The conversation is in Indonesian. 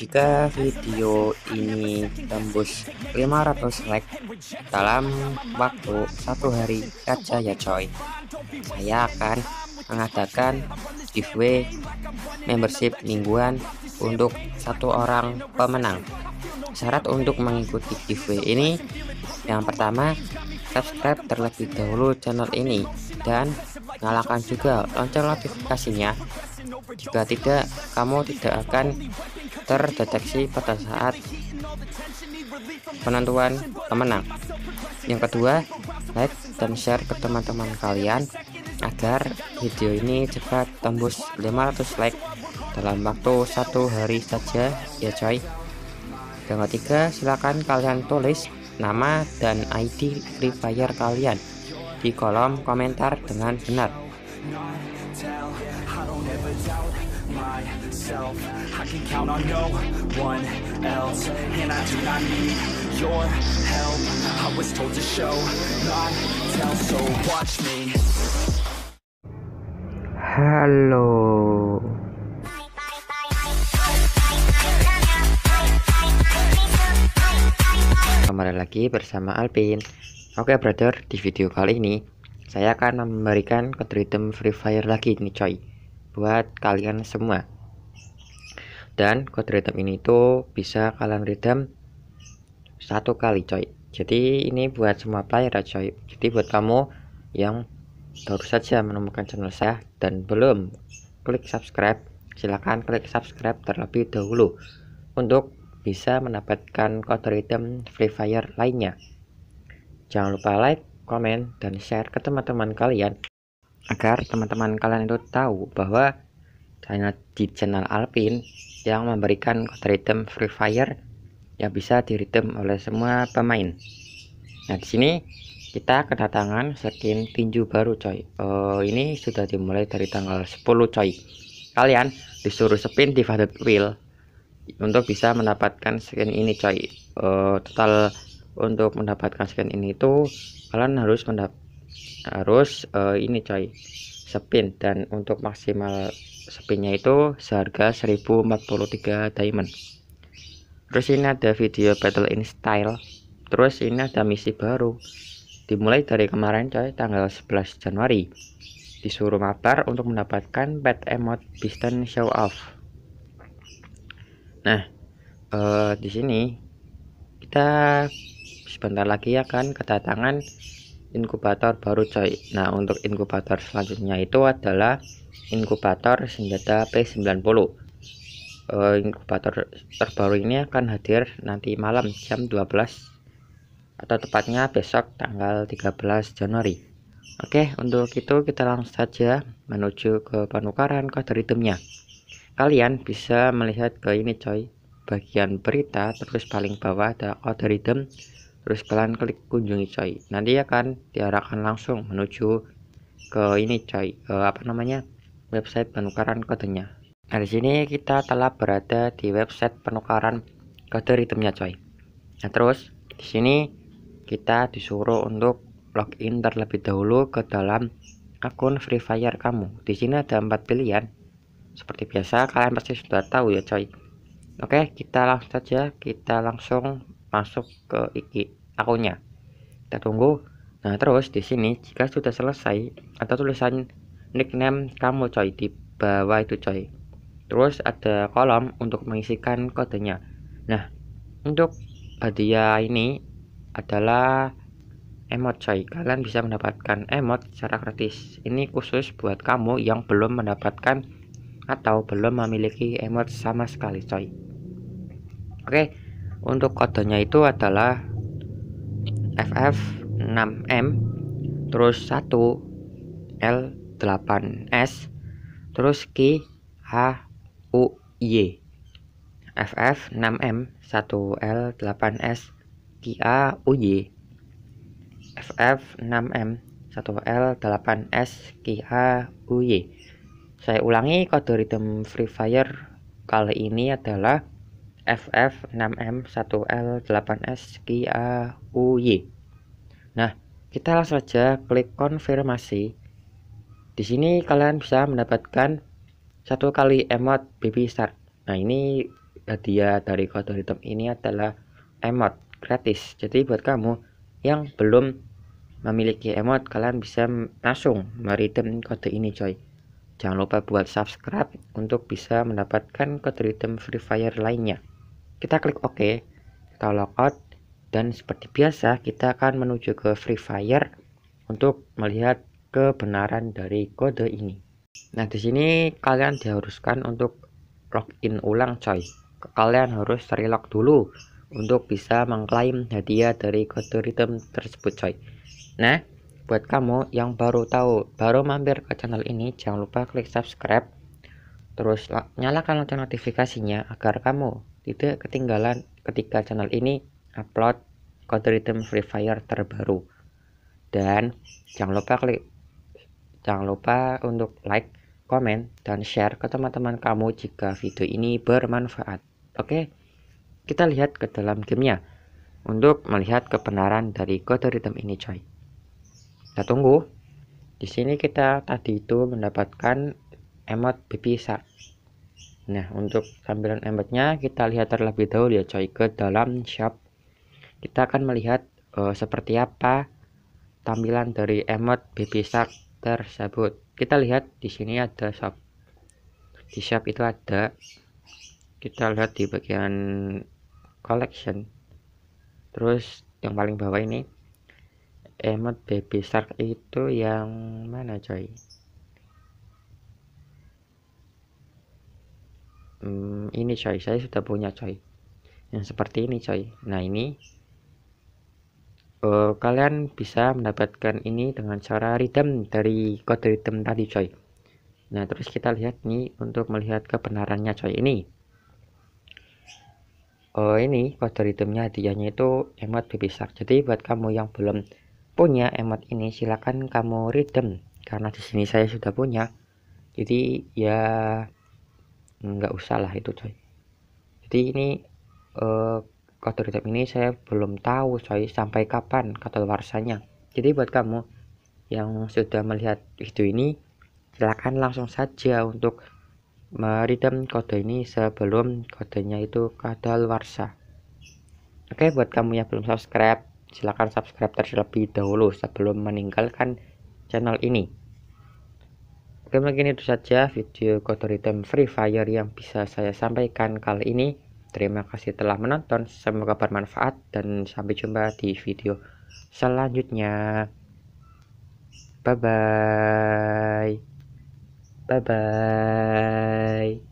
Jika video ini tembus 500 like dalam waktu satu hari aja ya coy Saya akan mengadakan giveaway membership mingguan untuk satu orang pemenang Syarat untuk mengikuti giveaway ini yang pertama subscribe terlebih dahulu channel ini dan nyalakan juga lonceng notifikasinya jika tidak kamu tidak akan terdeteksi pada saat penentuan pemenang. Yang kedua, like dan share ke teman-teman kalian agar video ini cepat tembus 500 like dalam waktu satu hari saja ya coy. Yang ketiga, silakan kalian tulis nama dan ID Free Fire kalian di kolom komentar dengan benar myself I can count on no one else And I do not need your help I was told to show, not tell So watch me Hello Kembali lagi bersama Alpin Oke okay, brother, di video kali ini Saya akan memberikan algoritma Free Fire lagi nih coy buat kalian semua dan kode redeem ini tuh bisa kalian redeem satu kali coy jadi ini buat semua player ya, coy jadi buat kamu yang baru saja menemukan channel saya dan belum klik subscribe silahkan klik subscribe terlebih dahulu untuk bisa mendapatkan kode redeem Free Fire lainnya jangan lupa like, komen, dan share ke teman-teman kalian agar teman-teman kalian itu tahu bahwa hanya di channel Alpin yang memberikan kode Free Fire yang bisa diredeem oleh semua pemain. Nah di sini kita kedatangan skin tinju baru coy. Oh, ini sudah dimulai dari tanggal 10 coy. Kalian disuruh spin di Faded Wheel untuk bisa mendapatkan skin ini coy. Oh, total untuk mendapatkan skin ini itu kalian harus mendapatkan harus uh, ini coy spin dan untuk maksimal spinnya itu seharga 1043 diamond terus ini ada video battle in style terus ini ada misi baru dimulai dari kemarin coy tanggal 11 Januari disuruh mabar untuk mendapatkan pet emot piston show off nah uh, di sini kita sebentar lagi ya kan kedatangan inkubator baru coy nah untuk inkubator selanjutnya itu adalah inkubator senjata P90 uh, inkubator terbaru ini akan hadir nanti malam jam 12 atau tepatnya besok tanggal 13 Januari Oke untuk itu kita langsung saja menuju ke penukaran kode ritmenya kalian bisa melihat ke ini coy bagian berita terus paling bawah ada kode item terus kalian klik kunjungi coy nanti akan diarahkan langsung menuju ke ini coy ke apa namanya website penukaran kodenya nah di sini kita telah berada di website penukaran kode ritmenya coy nah terus di sini kita disuruh untuk login terlebih dahulu ke dalam akun Free Fire kamu di sini ada empat pilihan seperti biasa kalian pasti sudah tahu ya coy Oke, kita langsung saja, kita langsung masuk ke iki akunnya kita tunggu nah terus di sini jika sudah selesai ada tulisan nickname kamu coy di bawah itu coy terus ada kolom untuk mengisikan kodenya nah untuk hadiah ini adalah emot coy kalian bisa mendapatkan emot secara gratis ini khusus buat kamu yang belum mendapatkan atau belum memiliki emot sama sekali coy oke untuk kodenya itu adalah FF6M terus 1 L8S terus K H U Y FF6M 1L8S U Y FF6M 1L8S U Y Saya ulangi kode rhythm Free Fire kali ini adalah FF6M1L8SKAUY. Nah, kita langsung saja klik konfirmasi. Di sini kalian bisa mendapatkan satu kali emot baby shark. Nah, ini hadiah dari kode hitam ini adalah emot gratis. Jadi buat kamu yang belum memiliki emot, kalian bisa langsung meritem kode ini, coy. Jangan lupa buat subscribe untuk bisa mendapatkan kode item Free Fire lainnya kita klik OK kita logout dan seperti biasa kita akan menuju ke Free Fire untuk melihat kebenaran dari kode ini nah di sini kalian diharuskan untuk login ulang coy kalian harus relog dulu untuk bisa mengklaim hadiah dari kode rhythm tersebut coy nah buat kamu yang baru tahu baru mampir ke channel ini jangan lupa klik subscribe terus nyalakan lonceng notifikasinya agar kamu tidak ketinggalan ketika channel ini upload Code Rhythm Free Fire terbaru. Dan jangan lupa klik jangan lupa untuk like, komen, dan share ke teman-teman kamu jika video ini bermanfaat. Oke, kita lihat ke dalam gamenya untuk melihat kebenaran dari kode rhythm ini coy. Kita tunggu. Di sini kita tadi itu mendapatkan emot baby shark Nah, untuk tampilan embednya kita lihat terlebih dahulu ya coy ke dalam shop. Kita akan melihat uh, seperti apa tampilan dari emot baby shark tersebut. Kita lihat di sini ada shop. Di shop itu ada kita lihat di bagian collection. Terus yang paling bawah ini emot baby shark itu yang mana coy? hmm, ini coy saya sudah punya coy yang seperti ini coy nah ini uh, kalian bisa mendapatkan ini dengan cara redeem dari kode redeem tadi coy nah terus kita lihat nih untuk melihat kebenarannya coy ini Oh ini kode redeemnya hadiahnya itu emot baby shark jadi buat kamu yang belum punya emot ini silahkan kamu redeem karena di sini saya sudah punya jadi ya nggak usah lah itu coy jadi ini uh, kotor hitam ini saya belum tahu coy sampai kapan warsanya jadi buat kamu yang sudah melihat video ini silahkan langsung saja untuk meredam kode ini sebelum kodenya itu warsa. Oke, buat kamu yang belum subscribe, silahkan subscribe terlebih dahulu sebelum meninggalkan channel ini. Oke mungkin itu saja video kotor hitam Free Fire yang bisa saya sampaikan kali ini. Terima kasih telah menonton, semoga bermanfaat dan sampai jumpa di video selanjutnya. Bye bye. Bye bye.